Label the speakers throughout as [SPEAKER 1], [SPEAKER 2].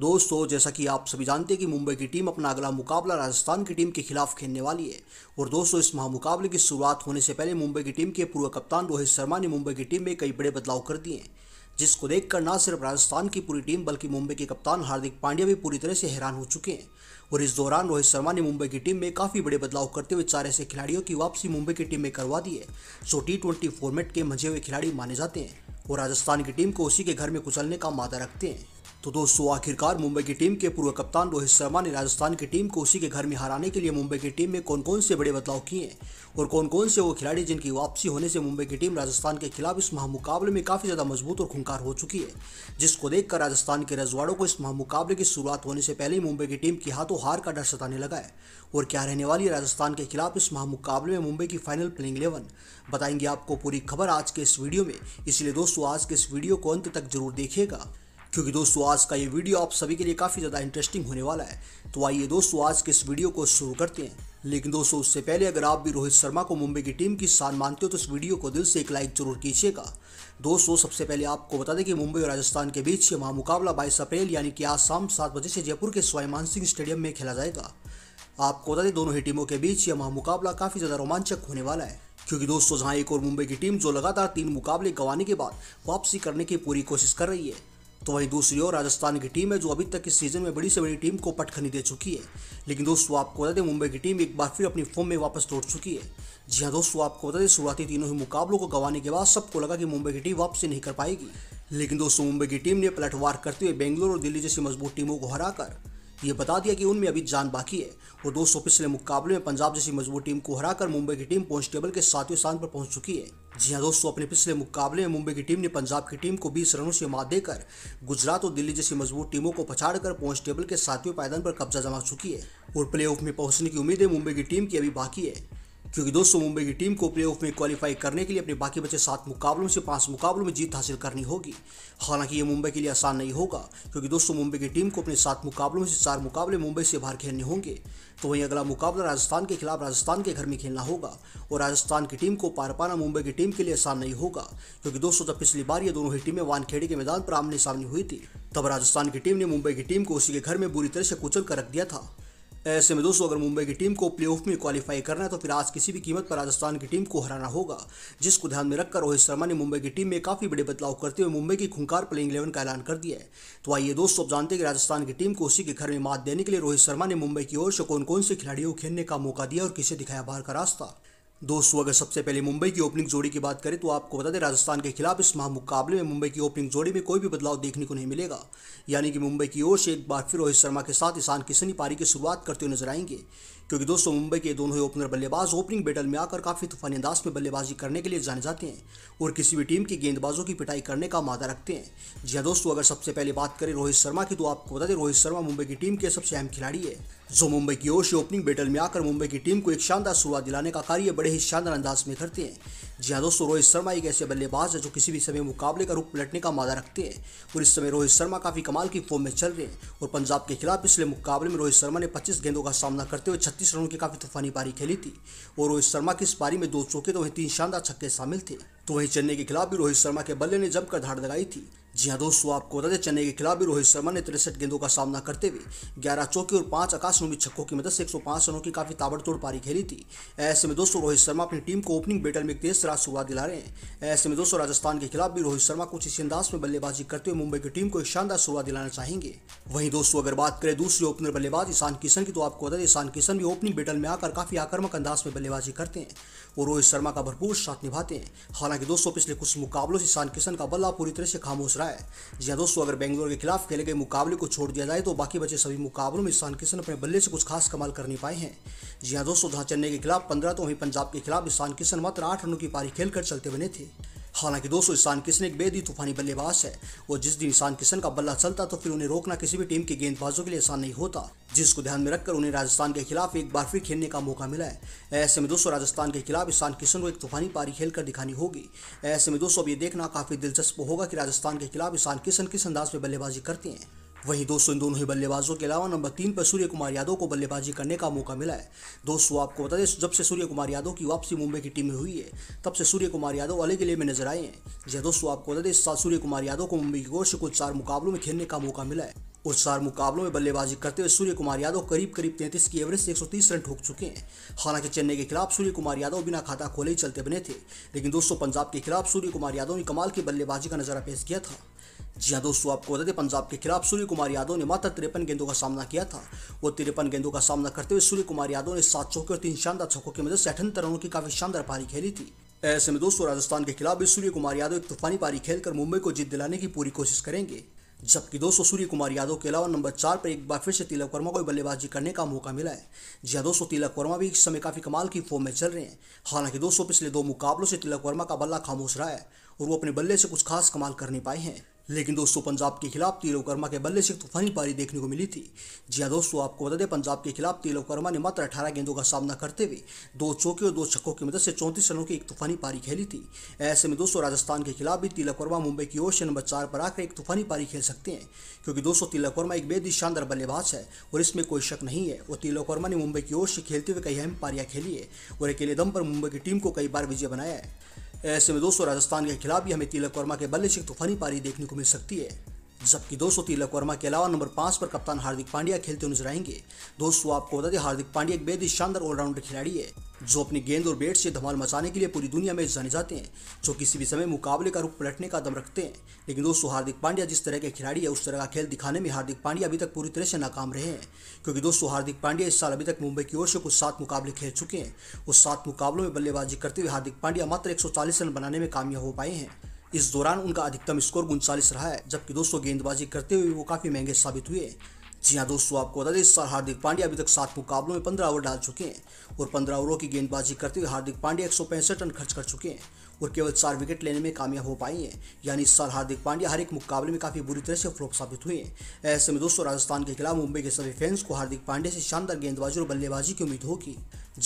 [SPEAKER 1] दोस्तों जैसा कि आप सभी जानते हैं कि मुंबई की टीम अपना अगला मुकाबला राजस्थान की टीम के खिलाफ खेलने वाली है और दोस्तों इस महामुकाबले की शुरुआत होने से पहले मुंबई की टीम के पूर्व कप्तान रोहित शर्मा ने मुंबई की टीम में कई बड़े बदलाव कर दिए हैं जिसको देखकर न सिर्फ राजस्थान की पूरी टीम बल्कि मुंबई के कप्तान हार्दिक पांड्या भी पूरी तरह से हैरान हो चुके हैं और इस दौरान रोहित शर्मा ने मुंबई की टीम में काफ़ी बड़े बदलाव करते हुए चार ऐसे खिलाड़ियों की वापसी मुंबई की टीम में करवा दी है जो टी ट्वेंटी फॉर्मेट के मंझे हुए खिलाड़ी माने जाते हैं और राजस्थान की टीम को उसी के घर में कुचलने का मादा रखते हैं तो दोस्तों आखिरकार मुंबई की टीम के पूर्व कप्तान रोहित शर्मा ने राजस्थान की टीम को उसी के घर में हराने के लिए मुंबई की टीम में कौन कौन से बड़े बदलाव किए हैं और कौन कौन से वो खिलाड़ी जिनकी वापसी होने से मुंबई की टीम राजस्थान के खिलाफ इस महामुकाबले में काफ़ी ज़्यादा मजबूत और खुंकार हो चुकी है जिसको देखकर राजस्थान के रजवाड़ों को इस महामुकाबले की शुरुआत होने से पहले ही मुंबई की टीम की हाथों हार का डर सताने लगा है और क्या रहने वाली है राजस्थान के खिलाफ इस महामुकाबले में मुंबई की फाइनल प्लेइंग इलेवन बताएंगे आपको पूरी खबर आज के इस वीडियो में इसलिए दोस्तों आज के इस वीडियो को अंत तक जरूर देखिएगा क्योंकि दोस्तों आज का ये वीडियो आप सभी के लिए काफ़ी ज़्यादा इंटरेस्टिंग होने वाला है तो आइए दोस्तों आज के इस वीडियो को शुरू करते हैं लेकिन दोस्तों उससे पहले अगर आप भी रोहित शर्मा को मुंबई की टीम की शान मानते हो तो इस वीडियो को दिल से एक लाइक जरूर कीजिएगा दोस्तों सबसे पहले आपको बता दें कि मुंबई और राजस्थान के बीच ये महामुकाबला बाईस अप्रैल यानी कि आज शाम सात बजे से जयपुर के स्वाईमान सिंह स्टेडियम में खेला जाएगा आपको बता दें दोनों ही टीमों के बीच यह महामुकाबला काफ़ी ज़्यादा रोमांचक होने वाला है क्योंकि दोस्तों जहां एक और मुंबई की टीम जो लगातार तीन मुकाबले गंवाने के बाद वापसी करने की पूरी कोशिश कर रही है तो वहीं दूसरी ओर राजस्थान की टीम है जो अभी तक इस सीजन में बड़ी से बड़ी टीम को पटखनी दे चुकी है लेकिन दोस्तों आपको बता दें मुंबई की टीम एक बार फिर अपनी फॉर्म में वापस लौट चुकी है जी हाँ दोस्तों आपको बता दें शुरुआती तीनों ही मुकाबलों को गंवाने के बाद सबको लगा कि मुंबई की टीम वापसी नहीं कर पाएगी लेकिन दोस्तों मुंबई की टीम ने पलटवार करते हुए बेंगलोर और दिल्ली जैसी मजबूत टीमों को हराकर ये बता दिया कि उनमें अभी जान बाकी है और दोस्तों पिछले मुकाबले में पंजाब जैसी मजबूत टीम को हराकर मुंबई की टीम पॉइंट टेबल के सातवें स्थान पर पहुंच चुकी है जी हाँ दोस्तों अपने पिछले मुकाबले में मुंबई की टीम ने पंजाब की टीम को 20 रनों से मात देकर गुजरात और दिल्ली जैसी मजबूत टीमों को पछाड़ कर पॉइंट टेबल के सातवें पायदान पर कब्जा जमा चुकी है और प्लेऑफ में पहुंचने की उम्मीदें मुंबई की टीम की अभी बाकी है क्योंकि दोस्तों मुंबई की टीम को प्लेऑफ में क्वालिफाई करने के लिए अपने बाकी बचे सात मुकाबलों से पांच मुकाबलों में जीत हासिल करनी होगी हालांकि ये मुंबई के लिए आसान नहीं होगा क्योंकि दोस्तों मुंबई की टीम को अपने सात मुकाबलों से चार मुकाबले मुंबई से बाहर खेलने होंगे तो वहीं अगला मुकाबला राजस्थान के खिलाफ राजस्थान के घर में खेलना होगा और राजस्थान की टीम को पार पाना मुंबई की टीम के लिए आसान नहीं होगा क्योंकि दोस्तों जब पिछली बार ये दोनों ही टीमें वानखेड़ी के मैदान पर आमने सामने हुई थी तब राजस्थान की टीम ने मुंबई की टीम को उसी के घर में बुरी तरह से कुचल कर रख दिया था ऐसे में दोस्तों अगर मुंबई की टीम को प्लेऑफ में क्वालिफाई करना है तो फिर आज किसी भी कीमत पर राजस्थान की टीम को हराना होगा जिसको ध्यान में रखकर रोहित शर्मा ने मुंबई की टीम में काफी बड़े बदलाव करते हुए मुंबई की खुंकार प्लेइंग इलेवन का ऐलान कर दिया है तो आइए दोस्तों आप जानते हैं कि राजस्थान की टीम को उसी के घर में मात देने के लिए रोहित शर्मा ने मुंबई की ओर से कौन कौन से खिलाड़ियों को खेलने का मौका दिया और किसे दिखाया बाहर का रास्ता दोस्तों अगर सबसे पहले मुंबई की ओपनिंग जोड़ी की बात करें तो आपको बता दें राजस्थान के खिलाफ इस महा मुकाबले में मुंबई की ओपनिंग जोड़ी में कोई भी बदलाव देखने को नहीं मिलेगा यानी कि मुंबई की ओर से एक बार फिर रोहित शर्मा के साथ ईशान किशन पारी की शुरुआत करते हुए नजर आएंगे क्योंकि दोस्तों मुंबई के दोनों ही ओपनर बल्लेबाज ओपनिंग बैटल में आकर काफी तूफानी अंदाज में बल्लेबाजी करने के लिए जाने जाते हैं और किसी भी टीम के गेंदबाजों की पिटाई करने का मादा रखते हैं जी हाँ दोस्तों अगर सबसे पहले बात करें रोहित शर्मा की तो आपको बता दें रोहित शर्मा मुंबई की टीम के सबसे अहम खिलाड़ी है जो मुंबई की ओर से ओपनिंग बैटल में आकर मुंबई की टीम को एक शानदार शुरुआत दिलाने का कार्य बड़े ही शानदार अंदाज में करते हैं जी हाँ दोस्तों रोहित शर्मा एक ऐसे बल्लेबाज है जो किसी भी समय मुकाबले का रुख पलटने का मादा रखते हैं और इस समय रोहित शर्मा काफी कमाल की फॉर्म में चल रहे हैं और पंजाब के खिलाफ पिछले मुकाबले में रोहित शर्मा ने पच्चीस गेंदों का सामना करते हुए छत्तीस रनों की काफी तूफानी पारी खेली थी और रोहित शर्मा की इस पारी में दो चौके तो वहीं तीन शानदार छक्के शामिल थे तो वहीं चेन्नई के खिलाफ भी रोहित शर्मा के बल्ले ने जमकर धाड़ लगाई थी जी हाँ दोस्तों आपको बता दें चेन्नई के खिलाफ भी रोहित शर्मा ने तिरसठ गेंदों का सामना करते हुए ग्यारह चौके और पांच आकाश आकाशनुमी छक्कों की मदद से 105 रनों की काफी ताबड़तोड़ पारी खेली थी ऐसे में दोस्तों रोहित शर्मा अपनी टीम को ओपनिंग बैटल में तेज रात शुरुआत दिला रहे हैं ऐसे में दोस्तों राजस्थान के खिलाफ भी रोहित शर्मा कुछ इसी अंदाज में बल्लेबाजी करते हुए मुंबई की टीम को एक शानदार शुरुआत दिलाना चाहेंगे वहीं दोस्तों अगर बात करें दूसरे ओपनर बल्लेबाज ईशान किशन की तो आपको बता दें ईशान किशन भी ओपनिंग बैटल में आकर काफी आक्रमक अंदाज में बल्लेबाजी करते हैं और रोहित शर्मा का भरपूर साथ निभाते हैं हालांकि दोस्तों पिछले कुछ मुकाबलों से ईशान किशन का बल्ला पूरी तरह से खामोश रहा है हाँ यादव दोस्तों अगर बेंगलोर के खिलाफ खेले गए मुकाबले को छोड़ दिया जाए तो बाकी बचे सभी मुकाबलों में ईशान किशन अपने बल्ले से कुछ खास कमाल कर नहीं पाए हैं जी हाँ दोस्तों जहाँ चेन्नई के खिलाफ पंद्रह तो वहीं पंजाब के खिलाफ ईशान किशन मात्र आठ रनों की पारी खेलकर चलते बने थे हालांकि दोस्तों ईशान किशन एक बेदी तूफानी बल्लेबाज है और जिस दिन ईशान किशन का बल्ला चलता तो फिर उन्हें रोकना किसी भी टीम के गेंदबाजों के लिए आसान नहीं होता जिसको ध्यान में रखकर उन्हें राजस्थान के खिलाफ एक बार फिर खेलने का मौका मिला है ऐसे में दोस्तों राजस्थान के खिलाफ ईशान किशन को एक तूफानी पारी खेलकर दिखानी होगी ऐसे में दोस्तों अब ये देखना काफी दिलचस्प होगा कि राजस्थान के खिलाफ ईशान किशन किस अंदाज में बल्लेबाजी करते हैं वहीं दोस्तों इन दोनों ही बल्लेबाजों के अलावा नंबर तीन पर सूर्य कुमार यादव को बल्लेबाजी करने का मौका मिला है दोस्तों आपको बता दें जब से सूर्य कुमार यादव की वापसी मुंबई की टीम में हुई है तब से सूर्य कुमार यादव के लिए में नजर आए हैं जी हाँ, दोस्तों आपको बता दें इस साल सूर्य कुमार यादव को मुंबई की ओर से कुछ चार मुकाबलों में खेलने का मौका मिला है पुरस्कार मुकाबलों में बल्लेबाजी करते हुए सूर्य कुमार यादव करीब करीब तैंतीस की एवरेज से 130 रन ठोक चुके हैं हालांकि चेन्नई के खिलाफ सूर्य कुमार यादव बिना खाता खोले ही चलते बने थे लेकिन दोस्तों पंजाब के खिलाफ सूर्य कुमार यादव ने कमाल की बल्लेबाजी का नजारा पेश किया था जी हाँ दोस्तों आपको बता दें पंजाब के खिलाफ सूर्य कुमार यादव ने मात्र तिरपन गेंदों का सामना किया था वो तिरपन गेंदों का सामना करते हुए सूर्य कुमार यादव ने सात चौके और तीन शानदार छक्कों की मदद से अठहत्तर रनों की काफी शानदार पारी खेली थी ऐसे में दोस्तों राजस्थान के खिलाफ भी सूर्य कुमार यादव एक तूफानी पारी खेलकर मुंबई को जीत दिलाने की पूरी कोशिश करेंगे जबकि दोस्तों सूर्य कुमार यादव के अलावा नंबर चार पर एक बार फिर से तिलक वर्मा को बल्लेबाजी करने का मौका मिला है जी दोस्तों तिलक वर्मा भी इस समय काफ़ी कमाल की फॉर्म में चल रहे हैं हालांकि दोस्तों पिछले दो मुकाबलों से तिलक वर्मा का बल्ला खामोश रहा है और वो अपने बल्ले से कुछ खास कमाल कर नहीं पाए हैं लेकिन दोस्तों पंजाब के खिलाफ तिलो कर्मा के बल्ले से तूफानी पारी देखने को मिली थी जी हाँ दोस्तों आपको बता दें पंजाब के खिलाफ तिलो कर्मा ने मात्र अठारह गेंदों का सामना करते हुए दो चौके और दो छक्कों की मदद से चौंतीस रनों की एक तूफानी पारी खेली थी ऐसे में दोस्तों राजस्थान के खिलाफ भी तिलक वर्मा मुंबई की ओर से नंबर चार पर आकर एक तूफानी पारी खेल सकते हैं क्योंकि दोस्तों तिलक वर्मा एक बेहद शानदार बल्लेबाज है और इसमें कोई शक नहीं है और तिलक वर्मा ने मुंबई की ओर से खेलते हुए कई अहम पारियाँ खेली है और अकेले दम पर मुंबई की टीम को कई बार विजय बनाया है ऐसे में दोस्तों राजस्थान के खिलाफ भी हमें तिलक वर्मा के बल्ले से तूफानी पारी देखने को मिल सकती है जबकि दोस्तों तिलक वर्मा के अलावा नंबर पांच पर कप्तान हार्दिक पांड्या खेलते नजर आएंगे दोस्तों आपको बता दें हार्दिक पांड्या एक बेहद शानदार ऑलराउंडर खिलाड़ी है जो अपनी गेंद और बैट से धमाल मचाने के लिए पूरी दुनिया में जाने जाते हैं जो किसी भी समय मुकाबले का रुख पलटने का दम रखते हैं लेकिन दोस्तों हार्दिक पांड्या जिस तरह के खिलाड़ी है उस तरह का खेल दिखाने में हार्दिक पांड्या अभी तक पूरी तरह से नाकाम रहे हैं क्योंकि दोस्तों हार्दिक पांड्या इस साल अभी तक मुंबई की ओर से कुछ सात मुकाबले खेल चुके हैं उस सात मुकाबलों में बल्लेबाजी करते हुए हार्दिक पांड्या मात्र एक रन बनाने में कामयाब हो पाए हैं इस दौरान उनका अधिकतम स्कोर उनचालीस रहा है जबकि दोस्तों गेंदबाजी करते हुए वो काफ़ी महंगे साबित हुए जी हाँ दोस्तों आपको बता दें इस साल हार्दिक पांड्या अभी तक सात मुकाबलों में पंद्रह ओवर डाल चुके हैं और पंद्रह ओवरों की गेंदबाजी करते हुए हार्दिक पांड्या एक रन खर्च कर चुके हैं और केवल चार विकेट लेने में कामयाब हो पाई हैं यानी इस साल हार्दिक पांड्या हर एक मुकाबले में काफ़ी बुरी तरह से फ्लॉप साबित हुए हैं ऐसे में दोस्तों राजस्थान के खिलाफ मुंबई के सभी फैंस को हार्दिक पांड्या से शानदार गेंदबाजी और बल्लेबाजी की उम्मीद होगी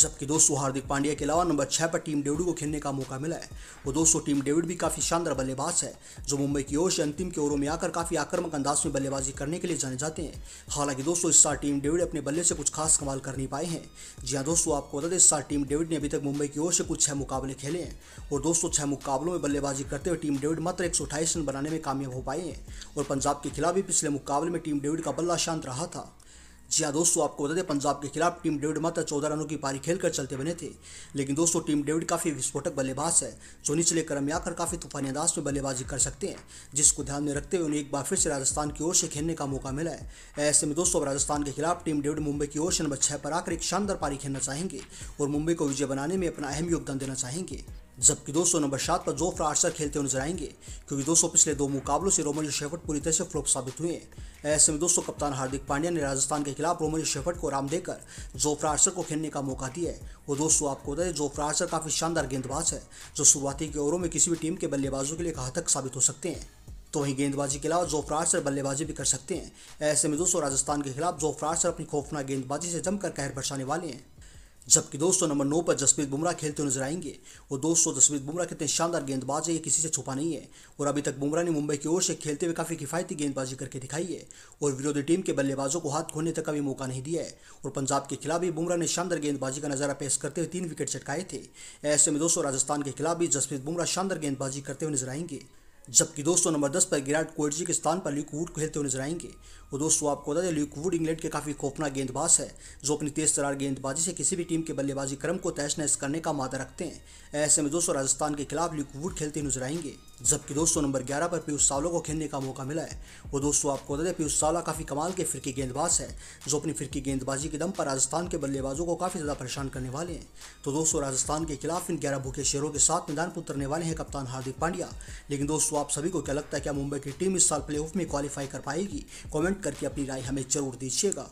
[SPEAKER 1] जबकि दोस्तों हार्दिक पांड्या के अलावा नंबर छः पर टीम डेविड को खेलने का मौका मिला है वो दोस्तों टीम डेविड भी काफ़ी शानदार बल्लेबाज है जो मुंबई की ओर से अंतिम के ओवरों में आकर काफ़ी आक्रमक अंदाज में बल्लेबाजी करने के लिए जाने जाते हैं हालांकि दोस्तों इस साल टीम डेविड अपने बल्ले से कुछ खास कमाल कर नहीं पाए हैं जी हाँ दोस्तों आपको बता दें इस साल टीम डेविड ने अभी तक मुंबई की ओर से कुछ छः मुकाबले खेले हैं और दोस्तों छह मुकाबलों में बल्लेबाजी करते हुए टीम डेविड मात्र एक रन बनाने में कामयाब हो पाए हैं और पंजाब के खिलाफ भी पिछले मुकाबले में टीम डेविड का बल्ला शांत रहा था जी हाँ दोस्तों आपको बता दें पंजाब के खिलाफ टीम डेविड मात्र चौदह रनों की पारी खेलकर चलते बने थे लेकिन दोस्तों टीम डेविड काफ़ी विस्फोटक बल्लेबाज है जो निचले क्रम में आकर काफ़ी तूफानी अंदाज में बल्लेबाजी कर सकते हैं जिसको ध्यान में रखते हुए उन्हें एक बार फिर से राजस्थान की ओर से खेलने का मौका मिला है ऐसे में दोस्तों राजस्थान के खिलाफ टीम डेविड मुंबई की ओर से नंबर छह पर आकर एक शानदार पारी खेलना चाहेंगे और मुंबई को विजय बनाने में अपना अहम योगदान देना चाहेंगे जबकि दोस्तों नंबर सात पर जोफ्रा आर्सर खेलते हुए नजर आएंगे क्योंकि दोस्तों पिछले दो मुकाबलों से रोमन शेफर्ट पूरी तरह से फ्लोप साबित हुए हैं ऐसे में दोस्तों कप्तान हार्दिक पांड्या ने राजस्थान के खिलाफ रोमन शेफर्ट को आराम देकर जोफ्रा आर्सर को खेलने का मौका दिया है वो दोस्तों आपको बता दें जोफ्रा आर्सर काफ़ी शानदार गेंदबाज है जो शुरुआती के ओवरों में किसी भी टीम के बल्लेबाजों के लिए घातक साबित हो सकते हैं तो वहीं गेंदबाजी के अलावा जोफ्रा बल्लेबाजी भी कर सकते हैं ऐसे में दोस्तों राजस्थान के खिलाफ जोफ्रा अपनी खौफनाक गेंदबाजी से जमकर कहर बरसाने वाले हैं जबकि दोस्तों नंबर नौ पर जसप्रीत बुमराह खेलते नजर आएंगे और दोस्तों जसप्रीत बुमराह कितने शानदार गेंदबाज है ये किसी से छुपा नहीं है और अभी तक बुमराह ने मुंबई की ओर से खेलते हुए काफ़ी किफायती गेंदबाजी करके दिखाई है और विरोधी टीम के बल्लेबाजों को हाथ खोने तक का भी मौका नहीं दिया है और पंजाब के खिलाफ भी बुमराह ने शानदार गेंदबाजी का नजारा पेश करते हुए तीन विकेट चटकाए थे ऐसे में दोस्तों राजस्थान के खिलाफ भी जसप्रीत बुमराह शानदार गेंदबाजी करते हुए नजर आएंगे जबकि दोस्तों नंबर दस पर गिराट कोहली के स्थान पर लिकवुड खेलते हुए नजर आएंगे और दोस्तों आपको बता दें लिकवुड इंग्लैंड के काफ़ी खोफनाक गेंदबाज है जो अपनी तेज तरार गेंदबाजी से किसी भी टीम के बल्लेबाजी क्रम को तहस नहस करने का मादा रखते हैं ऐसे में दोस्तों राजस्थान के खिलाफ लिकवुड खेलते नजर आएंगे जबकि दोस्तों नंबर 11 पर पीयूष सावला को खेलने का मौका मिला है वो दोस्तों आपको बता दें पीयूष सावला काफ़ी कमाल के फिरकी गेंदबाज है जो अपनी फिरकी गेंदबाजी के दम पर राजस्थान के बल्लेबाजों को काफ़ी ज़्यादा परेशान करने वाले हैं तो दोस्तों राजस्थान के खिलाफ इन ग्यारह भूखे शेरों के साथ मैदान पर उतरने वाले हैं कप्तान हार्दिक पांड्या लेकिन दोस्तों आप सभी को क्या लगता है क्या मुंबई की टीम इस साल प्ले में क्वालिफाई कर पाएगी कॉमेंट करके अपनी राय हमें जरूर दीजिएगा